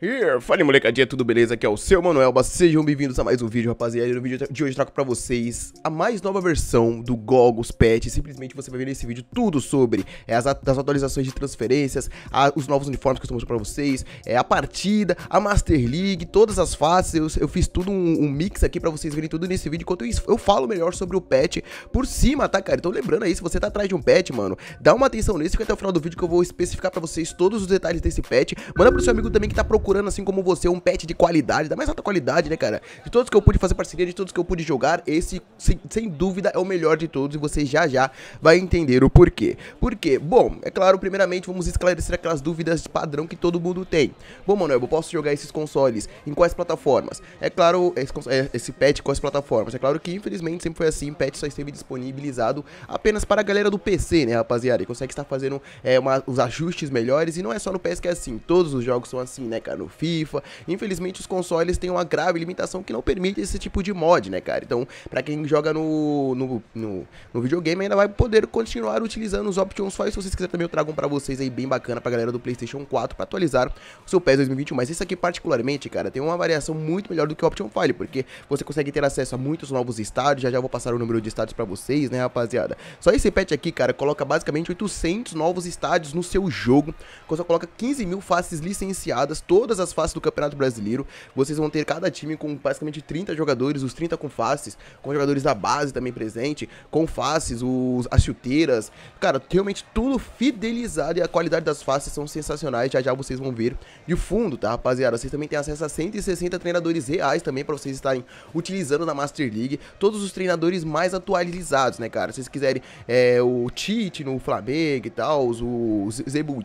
here! Fala molecadinha, tudo beleza? Aqui é o seu Manuel, sejam bem-vindos a mais um vídeo, rapaziada. E no vídeo de hoje eu trago pra vocês a mais nova versão do Goggles Pet. Simplesmente você vai ver nesse vídeo tudo sobre é, as, as atualizações de transferências, a, os novos uniformes que eu estou mostrando pra vocês, é, a partida, a Master League, todas as fases. Eu, eu fiz tudo um, um, mix aqui pra vocês verem tudo nesse vídeo, enquanto eu, eu falo melhor sobre o pet por cima, tá, cara? Então lembrando aí, se você tá atrás de um pet, mano, dá uma atenção nesse, fica até o final do vídeo que eu vou especificar pra vocês todos os detalhes desse pet. Manda pro seu amigo também que tá procurando procurando, assim como você, um pet de qualidade, da mais alta qualidade, né, cara? De todos que eu pude fazer parceria, de todos que eu pude jogar, esse, sem, sem dúvida, é o melhor de todos e você já já vai entender o porquê. Por quê? Bom, é claro, primeiramente, vamos esclarecer aquelas dúvidas padrão que todo mundo tem. Bom, Manuel, eu posso jogar esses consoles em quais plataformas? É claro, esse, é, esse patch com as plataformas. É claro que, infelizmente, sempre foi assim, patch só esteve disponibilizado apenas para a galera do PC, né, rapaziada? E consegue estar fazendo é, uma, os ajustes melhores e não é só no PS que é assim, todos os jogos são assim, né, cara? no FIFA. Infelizmente, os consoles têm uma grave limitação que não permite esse tipo de mod, né, cara? Então, pra quem joga no, no, no, no videogame, ainda vai poder continuar utilizando os Options File. Se vocês quiserem também, eu trago um pra vocês aí, bem bacana, pra galera do PlayStation 4, pra atualizar o seu PES 2021. Mas esse aqui, particularmente, cara, tem uma variação muito melhor do que o Option File, porque você consegue ter acesso a muitos novos estádios. Já já vou passar o número de estádios pra vocês, né, rapaziada? Só esse patch aqui, cara, coloca basicamente 800 novos estádios no seu jogo. Você coloca 15 mil faces licenciadas, todas todas as faces do Campeonato Brasileiro. Vocês vão ter cada time com basicamente 30 jogadores, os 30 com faces, com jogadores da base também presente, com faces, os, as chuteiras. Cara, realmente tudo fidelizado e a qualidade das faces são sensacionais. Já já vocês vão ver de fundo, tá, rapaziada? Vocês também têm acesso a 160 treinadores reais também para vocês estarem utilizando na Master League. Todos os treinadores mais atualizados, né, cara? Se vocês quiserem é, o Tite no Flamengo e tal, o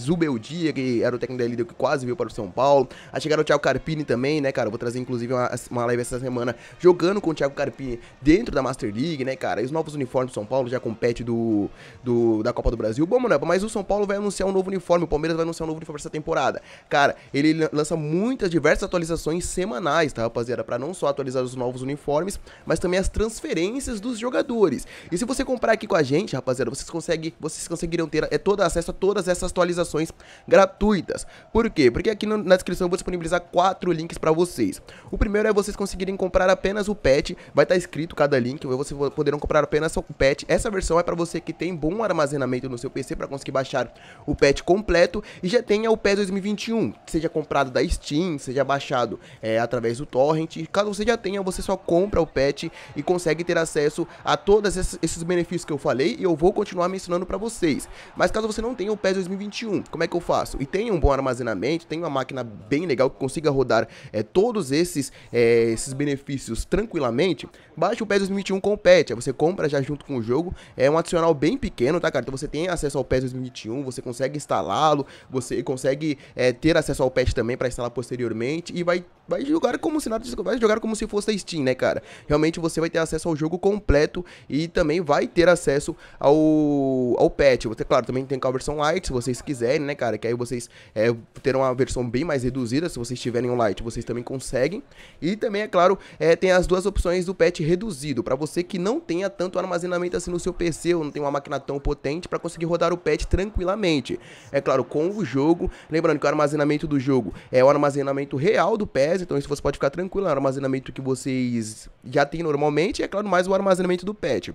Zubeldia, que era o técnico da Liga que quase veio para o São Paulo a chegar é o Thiago Carpini também, né, cara? Eu vou trazer inclusive uma, uma live essa semana jogando com o Thiago Carpini dentro da Master League, né, cara? E os novos uniformes do São Paulo já compete do, do da Copa do Brasil. Bom, mano, mas o São Paulo vai anunciar um novo uniforme, o Palmeiras vai anunciar um novo uniforme essa temporada. Cara, ele lança muitas diversas atualizações semanais, tá, rapaziada? Para não só atualizar os novos uniformes, mas também as transferências dos jogadores. E se você comprar aqui com a gente, rapaziada, vocês conseguem, vocês conseguirão ter é todo acesso a todas essas atualizações gratuitas. Por quê? Porque aqui no, na descrição descrição eu vou disponibilizar quatro links para vocês. O primeiro é vocês conseguirem comprar apenas o pet, vai estar tá escrito cada link, vocês poderão comprar apenas o pet. Essa versão é para você que tem bom armazenamento no seu PC para conseguir baixar o pet completo e já tenha o PES 2021, seja comprado da Steam, seja baixado é, através do torrent. Caso você já tenha, você só compra o pet e consegue ter acesso a todos esses benefícios que eu falei e eu vou continuar mencionando para vocês. Mas caso você não tenha o PES 2021, como é que eu faço? E tenha um bom armazenamento, tenha uma máquina bem legal, que consiga rodar é, todos esses, é, esses benefícios tranquilamente, baixe o PES 2021 com o patch, você compra já junto com o jogo, é um adicional bem pequeno, tá, cara? Então você tem acesso ao PES 2021, você consegue instalá-lo, você consegue é, ter acesso ao patch também para instalar posteriormente e vai vai jogar como se nada, vai jogar como se fosse a Steam, né, cara? Realmente você vai ter acesso ao jogo completo e também vai ter acesso ao, ao patch. Você, claro, também tem a versão light, se vocês quiserem, né, cara? Que aí vocês é, terão uma versão bem mais reduzida, se vocês tiverem um light, vocês também conseguem. E também, é claro, é, tem as duas opções do patch reduzido, para você que não tenha tanto armazenamento assim no seu PC ou não tem uma máquina tão potente para conseguir rodar o patch tranquilamente. É claro, com o jogo, lembrando que o armazenamento do jogo é o armazenamento real do patch, pés, então isso você pode ficar tranquilo, é um armazenamento que vocês já têm normalmente, e é claro, mais o armazenamento do pet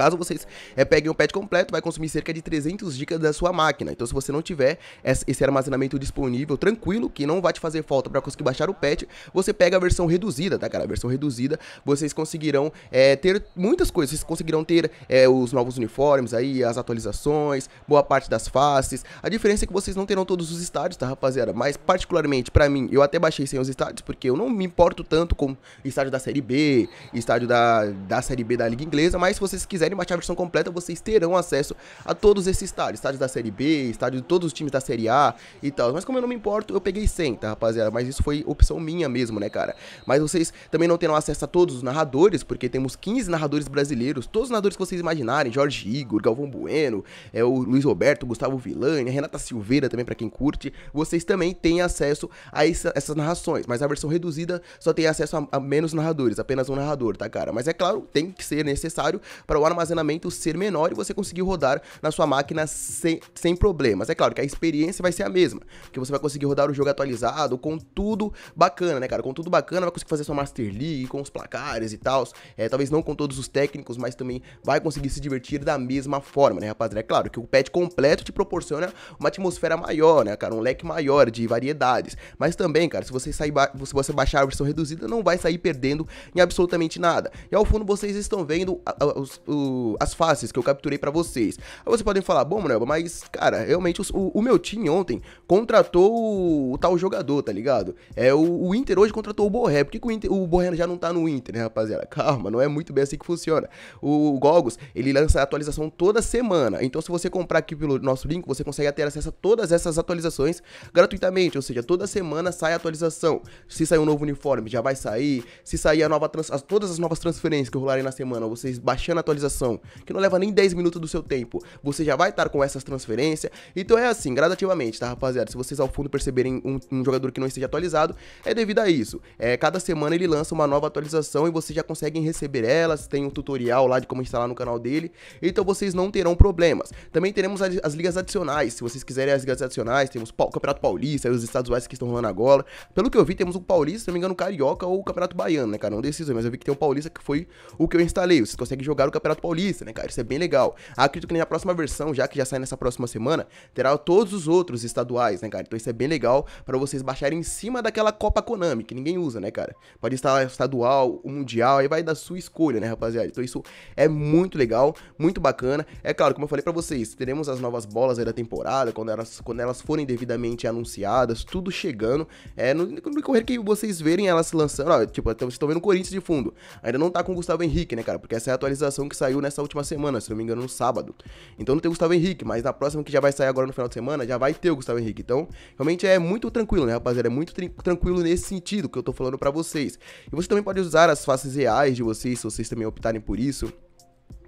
caso vocês é, peguem o pad completo, vai consumir cerca de 300 GB da sua máquina. Então se você não tiver esse armazenamento disponível, tranquilo, que não vai te fazer falta para conseguir baixar o pad, você pega a versão reduzida, tá cara? A versão reduzida, vocês conseguirão é, ter muitas coisas, vocês conseguirão ter é, os novos uniformes aí, as atualizações, boa parte das faces. A diferença é que vocês não terão todos os estádios, tá rapaziada? Mas particularmente para mim, eu até baixei sem os estádios, porque eu não me importo tanto com estádio da Série B, estádio da, da Série B da Liga Inglesa, mas se vocês quiserem quiserem baixar a versão completa, vocês terão acesso a todos esses estádios. Estádios da Série B, estádios de todos os times da Série A e tal. Mas como eu não me importo, eu peguei 100, tá, rapaziada? Mas isso foi opção minha mesmo, né, cara? Mas vocês também não terão acesso a todos os narradores, porque temos 15 narradores brasileiros. Todos os narradores que vocês imaginarem. Jorge Igor, Galvão Bueno, é, o Luiz Roberto, Gustavo Villani, Renata Silveira também, para quem curte. Vocês também têm acesso a essa, essas narrações. Mas a versão reduzida só tem acesso a, a menos narradores. Apenas um narrador, tá, cara? Mas é claro, tem que ser necessário para o armazenamento ser menor e você conseguir rodar na sua máquina sem, sem problemas. É claro que a experiência vai ser a mesma, que você vai conseguir rodar o jogo atualizado com tudo bacana, né, cara? Com tudo bacana, vai conseguir fazer sua Master League, com os placares e tal. É, talvez não com todos os técnicos, mas também vai conseguir se divertir da mesma forma, né, rapaziada? É claro que o patch completo te proporciona uma atmosfera maior, né, cara? Um leque maior de variedades. Mas também, cara, se você, sair se você baixar a versão reduzida, não vai sair perdendo em absolutamente nada. E ao fundo vocês estão vendo os, os as faces que eu capturei para vocês. Aí vocês podem falar, bom, mano mas, cara, realmente o, o meu time ontem contratou o, o, tal jogador, tá ligado? É o, o Inter hoje contratou o Borré. Por que, que o, Inter, o Borré já não tá no Inter, né, rapaziada? Calma, não é muito bem assim que funciona. O Gogos, ele lança a atualização toda semana. Então, se você comprar aqui pelo nosso link, você consegue ter acesso a todas essas atualizações gratuitamente. Ou seja, toda semana sai atualização. Se sair um novo uniforme, já vai sair. Se sair a nova trans, as, todas as novas transferências que rolarem na semana, vocês baixando a atualização transação, que não leva nem 10 minutos do seu tempo, você já vai estar com essas transferências. Então é assim, gradativamente, tá, rapaziada? Se vocês ao fundo perceberem um, um jogador que não esteja atualizado, é devido a isso. É, cada semana ele lança uma nova atualização e vocês já conseguem receber elas, tem um tutorial lá de como instalar no canal dele, então vocês não terão problemas. Também teremos as, as ligas adicionais, se vocês quiserem as ligas adicionais, temos o Campeonato Paulista os Estados Unidos que estão rolando agora. Pelo que eu vi, temos o Paulista, se não me engano, o Carioca ou o Campeonato Baiano, né, cara? Não deciso, mas eu vi que tem um Paulista que foi o que eu instalei. Vocês conseguem jogar o Campeonato Campeonato Paulista, né, cara? Isso é bem legal. Acredito que na próxima versão, já que já sai nessa próxima semana, terá todos os outros estaduais, né, cara? Então isso é bem legal para vocês baixarem em cima daquela Copa Konami, que ninguém usa, né, cara? Pode estar estadual, o mundial, aí vai da sua escolha, né, rapaziada? Então isso é muito legal, muito bacana. É claro, como eu falei para vocês, teremos as novas bolas aí da temporada, quando elas, quando elas forem devidamente anunciadas, tudo chegando. É, no, decorrer que vocês verem elas lançando, ó, tipo, vocês estão vendo o Corinthians de fundo. Ainda não tá com o Gustavo Henrique, né, cara? Porque essa é a atualização que saiu saiu nessa última semana, se não me engano, no sábado. Então não tem o Gustavo Henrique, mas na próxima que já vai sair agora no final de semana, já vai ter o Gustavo Henrique. Então, realmente é muito tranquilo, né, rapaziada? É muito tranquilo nesse sentido que eu tô falando para vocês. E você também pode usar as faces reais de vocês, se vocês também optarem por isso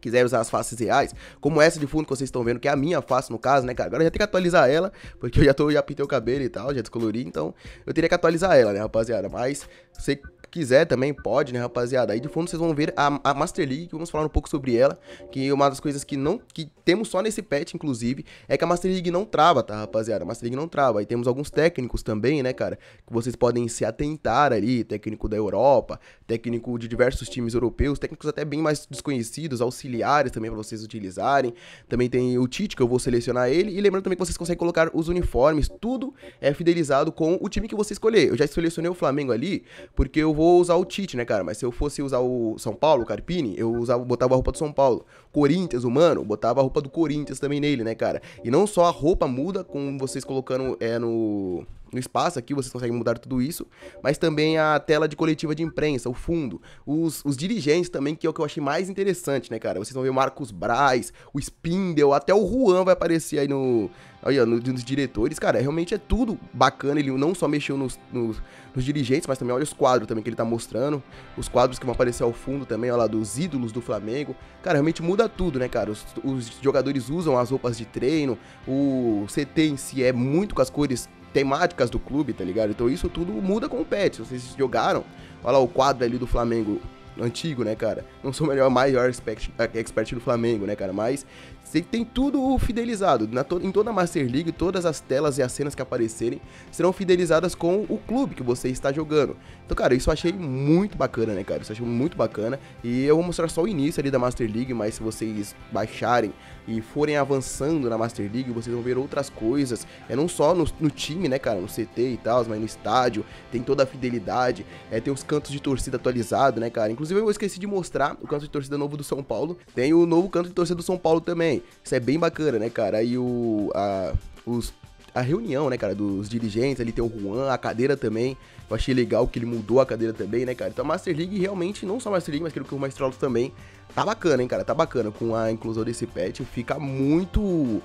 quiser usar as faces reais, como essa de fundo que vocês estão vendo, que é a minha face no caso, né, cara? Agora eu já tenho que atualizar ela, porque eu já, tô, já pintei o cabelo e tal, já descolori, então eu teria que atualizar ela, né, rapaziada? Mas você quiser também, pode, né, rapaziada? Aí de fundo vocês vão ver a, a Master League, vamos falar um pouco sobre ela, que é uma das coisas que não que temos só nesse patch, inclusive, é que a Master League não trava, tá, rapaziada? A Master League não trava. Aí temos alguns técnicos também, né, cara, que vocês podem se atentar ali, técnico da Europa, técnico de diversos times europeus, técnicos até bem mais desconhecidos, auxiliares também para vocês utilizarem. Também tem o Tite, que eu vou selecionar ele, e lembrando também que vocês conseguem colocar os uniformes, tudo é fidelizado com o time que você escolher. Eu já selecionei o Flamengo ali, porque eu vou vou usar o Tite, né, cara? Mas se eu fosse usar o São Paulo, o Carpini, eu usava, botava a roupa do São Paulo. Corinthians, o Mano, botava a roupa do Corinthians também nele, né, cara? E não só a roupa muda com vocês colocando é, no no espaço aqui, vocês conseguem mudar tudo isso, mas também a tela de coletiva de imprensa, o fundo, os, os dirigentes também, que é o que eu achei mais interessante, né, cara? Vocês vão ver o Marcos Braz, o Spindel, até o Juan vai aparecer aí no, aí, ó, nos diretores, cara, realmente é tudo bacana, ele não só mexeu nos, nos, nos, dirigentes, mas também olha os quadros também que ele tá mostrando, os quadros que vão aparecer ao fundo também, olha lá, dos ídolos do Flamengo, cara, realmente muda tudo, né, cara, os, os jogadores usam as roupas de treino, o CT em si é muito com as cores temáticas do clube, tá ligado? Então isso tudo muda com o pet. Vocês jogaram, olha lá o quadro ali do Flamengo antigo, né, cara? Não sou o melhor, maior expert, expert do Flamengo, né, cara? Mas você tem tudo fidelizado. Na to em toda a Master League, todas as telas e as cenas que aparecerem serão fidelizadas com o clube que você está jogando. Então, cara, isso eu achei muito bacana, né, cara? Isso eu achei muito bacana. E eu vou mostrar só o início ali da Master League, mas se vocês baixarem e forem avançando na Master League, vocês vão ver outras coisas. É não só no, no time, né, cara, no CT e tal, mas no estádio, tem toda a fidelidade, é, tem os cantos de torcida atualizado, né, cara. Inclusive eu esqueci de mostrar o canto de torcida novo do São Paulo. Tem o novo canto de torcida do São Paulo também. Isso é bem bacana, né, cara? Aí o a, os a reunião, né, cara, dos dirigentes, ali tem o Juan, a cadeira também. Eu achei legal que ele mudou a cadeira também, né, cara? Então a Master League realmente, não só a Master League, mas creio que o Maestralo também. Tá bacana, hein, cara? Tá bacana. Com a inclusão desse patch, fica muito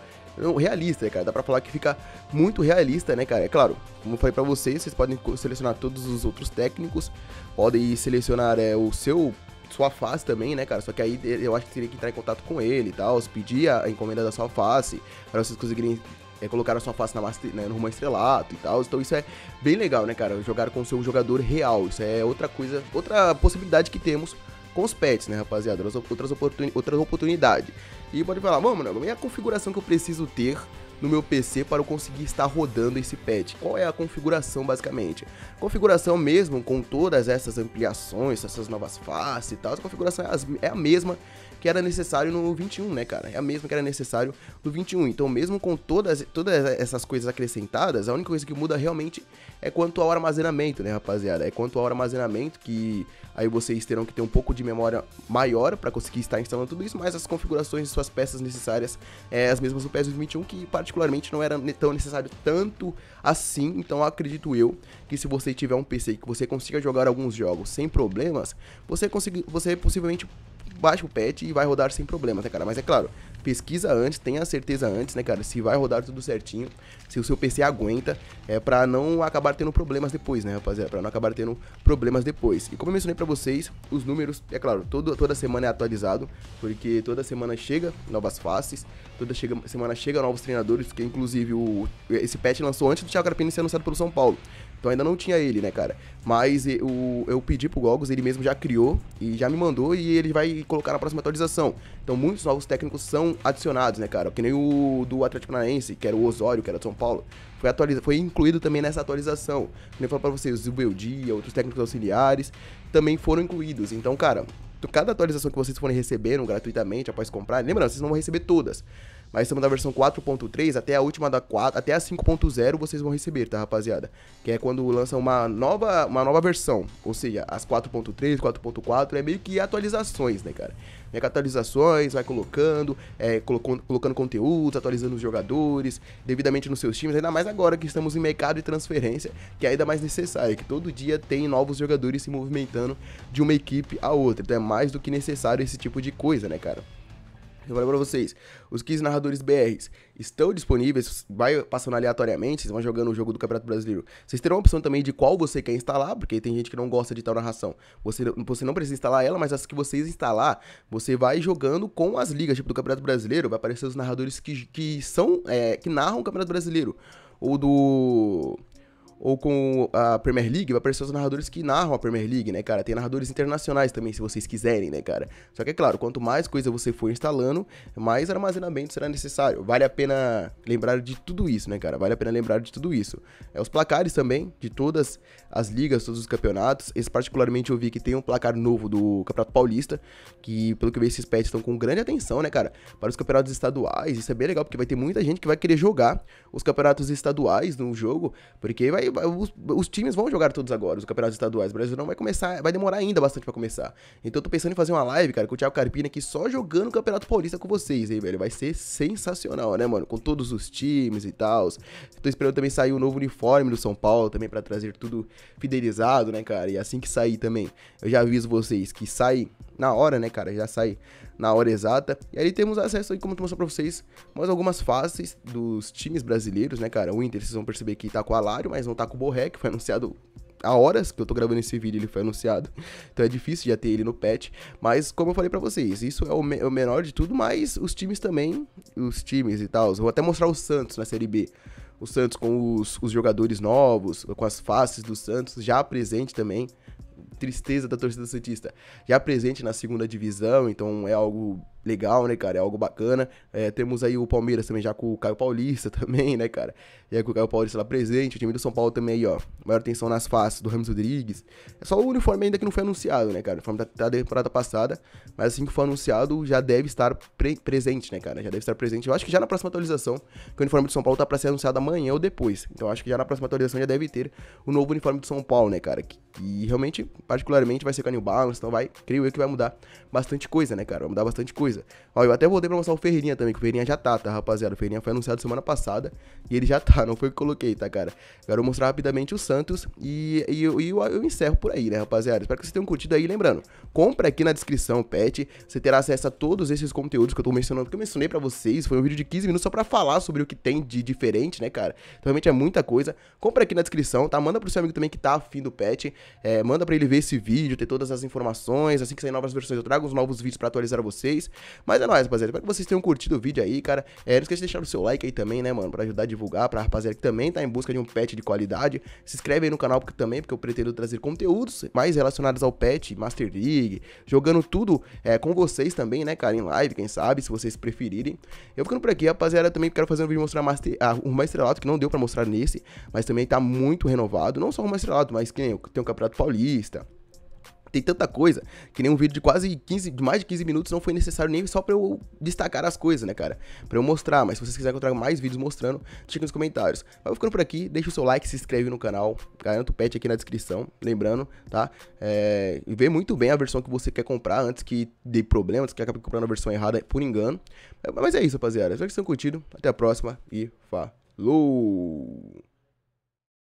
realista, né, cara? Dá pra falar que fica muito realista, né, cara? É claro, como eu falei pra vocês, vocês podem selecionar todos os outros técnicos, podem selecionar é, o seu sua face também, né, cara? Só que aí eu acho que teria que entrar em contato com ele e tal, pedir a encomenda da sua face para vocês conseguirem é, colocaram a sua face na master, né, no rumo estrelato e tal. Então isso é bem legal, né, cara? Jogar com o seu jogador real. Isso é outra coisa, outra possibilidade que temos com os pets, né, rapaziada? Outras, oportun, outras oportunidades. E pode falar, vamos, mano, é a configuração que eu preciso ter no meu PC para eu conseguir estar rodando esse pet Qual é a configuração basicamente? Configuração mesmo com todas essas ampliações, essas novas faces e tal, a configuração é, é a mesma que era necessário no 21, né, cara? É a mesma que era necessário no 21. Então, mesmo com todas, todas essas coisas acrescentadas, a única coisa que muda realmente é quanto ao armazenamento, né, rapaziada? É quanto ao armazenamento que aí vocês terão que ter um pouco de memória maior para conseguir estar instalando tudo isso, mas as configurações de suas peças necessárias é as mesmas do PS 21 que particularmente não era tão necessário tanto assim. Então, acredito eu que se você tiver um PC que você consiga jogar alguns jogos sem problemas, você, consegui, você possivelmente baixa o patch e vai rodar sem problemas, né, cara? Mas é claro, pesquisa antes, tenha certeza antes, né, cara? Se vai rodar tudo certinho, se o seu PC aguenta, é para não acabar tendo problemas depois, né, rapaziada? Para não acabar tendo problemas depois. E como eu mencionei para vocês, os números, é claro, todo, toda semana é atualizado, porque toda semana chega novas faces, toda chega, semana chega novos treinadores, que inclusive o, esse patch lançou antes do Thiago Carpini ser anunciado pelo São Paulo. Então ainda não tinha ele, né, cara? Mas eu, eu pedi pro Gogos, ele mesmo já criou e já me mandou e ele vai colocar na próxima atualização. Então muitos novos técnicos são adicionados, né, cara? Que nem o do Atlético Paranaense, que era o Osório, que era de São Paulo. Foi, atualiza foi incluído também nessa atualização. Como eu falei pra vocês, o Zubeldia, outros técnicos auxiliares também foram incluídos. Então, cara, cada atualização que vocês forem recebendo gratuitamente após comprar, lembrando, vocês não vão receber todas. Mas estamos na versão 4.3, até a última da 4, até a 5.0 vocês vão receber, tá, rapaziada? Que é quando lança uma nova, uma nova versão, ou seja, as 4.3, 4.4 é meio que atualizações, né, cara? Mega é atualizações, vai colocando, é, colocando, colocando conteúdos, atualizando os jogadores, devidamente nos seus times, ainda mais agora que estamos em mercado de transferência, que é ainda mais necessário, que todo dia tem novos jogadores se movimentando de uma equipe a outra. Então é mais do que necessário esse tipo de coisa, né, cara? eu falei pra vocês, os 15 narradores BRs estão disponíveis, vai passando aleatoriamente, vocês vão jogando o jogo do Campeonato Brasileiro. Vocês terão a opção também de qual você quer instalar, porque tem gente que não gosta de tal narração. Você, você não precisa instalar ela, mas as que vocês instalar, você vai jogando com as ligas, tipo do Campeonato Brasileiro, vai aparecer os narradores que, que são, é, que narram o Campeonato Brasileiro. Ou do ou com a Premier League, vai aparecer os narradores que narram a Premier League, né, cara? Tem narradores internacionais também, se vocês quiserem, né, cara? Só que é claro, quanto mais coisa você for instalando, mais armazenamento será necessário. Vale a pena lembrar de tudo isso, né, cara? Vale a pena lembrar de tudo isso. É, os placares também, de todas as ligas, todos os campeonatos. Esse particularmente eu vi que tem um placar novo do Campeonato Paulista, que pelo que eu vi esses pets estão com grande atenção, né, cara? Para os campeonatos estaduais, isso é bem legal, porque vai ter muita gente que vai querer jogar os campeonatos estaduais no jogo, porque vai os, os, times vão jogar todos agora, os campeonatos estaduais. O Brasil não vai começar, vai demorar ainda bastante para começar. Então eu tô pensando em fazer uma live, cara, com o Thiago Carpini aqui só jogando o Campeonato Paulista com vocês, aí velho. Vai ser sensacional, né, mano? Com todos os times e tal. Tô esperando também sair o um novo uniforme do São Paulo também para trazer tudo fidelizado, né, cara? E assim que sair também, eu já aviso vocês que sai na hora, né, cara? Já sai na hora exata. E aí temos acesso aí, como tu mostrou pra vocês, mais algumas faces dos times brasileiros, né, cara? O Inter, vocês vão perceber que tá com o Alário, mas não tá com o Borré, que foi anunciado há horas que eu tô gravando esse vídeo, ele foi anunciado. Então é difícil já ter ele no patch. Mas como eu falei para vocês, isso é o, me é o, menor de tudo, mas os times também, os times e tal. Vou até mostrar o Santos na Série B. O Santos com os, os jogadores novos, com as faces do Santos já presente também tristeza da torcida Santista, já presente na segunda divisão, então é algo legal, né, cara? É algo bacana. É, temos aí o Palmeiras também já com o Caio Paulista também, né, cara? E aí com o Caio Paulista lá presente, o time do São Paulo também aí, ó. Maior atenção nas faces do Ramos Rodrigues. É só o uniforme ainda que não foi anunciado, né, cara? O uniforme da, tá, tá da temporada passada, mas assim que for anunciado, já deve estar pre presente, né, cara? Já deve estar presente. Eu acho que já na próxima atualização, que o uniforme do São Paulo tá pra ser anunciado amanhã ou depois. Então acho que já na próxima atualização já deve ter o novo uniforme do São Paulo, né, cara? Que, que realmente, particularmente, vai ser com a New Balance, então vai, creio eu que vai mudar bastante coisa, né, cara? Vai mudar bastante coisa coisa. Ó, eu até voltei pra mostrar o Ferreirinha também, que o Ferreirinha já tá, tá, rapaziada? O Ferreirinha foi anunciado semana passada e ele já tá, não foi o que coloquei, tá, cara? Agora eu vou mostrar rapidamente o Santos e, e, e eu, eu, encerro por aí, né, rapaziada? Espero que vocês tenham curtido aí. Lembrando, compra aqui na descrição, pet, você terá acesso a todos esses conteúdos que eu tô mencionando, que eu mencionei pra vocês. Foi um vídeo de 15 minutos só pra falar sobre o que tem de diferente, né, cara? Então, realmente é muita coisa. Compra aqui na descrição, tá? Manda pro seu amigo também que tá afim do pet, é, manda pra ele ver esse vídeo, ter todas as informações, assim que sair novas versões eu trago os novos vídeos pra atualizar vocês. Mas é nóis, rapaziada. Espero que vocês tenham curtido o vídeo aí, cara. É, não esquece de deixar o seu like aí também, né, mano? Pra ajudar a divulgar, pra rapaziada que também tá em busca de um pet de qualidade. Se inscreve aí no canal porque, também, porque eu pretendo trazer conteúdos mais relacionados ao pet, Master League, jogando tudo é, com vocês também, né, cara? Em live, quem sabe, se vocês preferirem. Eu ficando por aqui, rapaziada. Também quero fazer um vídeo mostrar master, ah, um estrelado que não deu pra mostrar nesse, mas também tá muito renovado. Não só o Maestrelato, mas quem tem o Campeonato Paulista tem tanta coisa que nem um vídeo de quase 15, de mais de 15 minutos não foi necessário nem só para eu destacar as coisas, né, cara? Para eu mostrar, mas se vocês quiserem que eu traga mais vídeos mostrando, deixa aqui nos comentários. Mas eu vou ficando por aqui, deixa o seu like, se inscreve no canal, garanto o pet aqui na descrição, lembrando, tá? É, e vê muito bem a versão que você quer comprar antes que dê problemas, que acabe comprando a versão errada por engano. Mas é isso, rapaziada. Espero que vocês tenham curtido. Até a próxima e falou!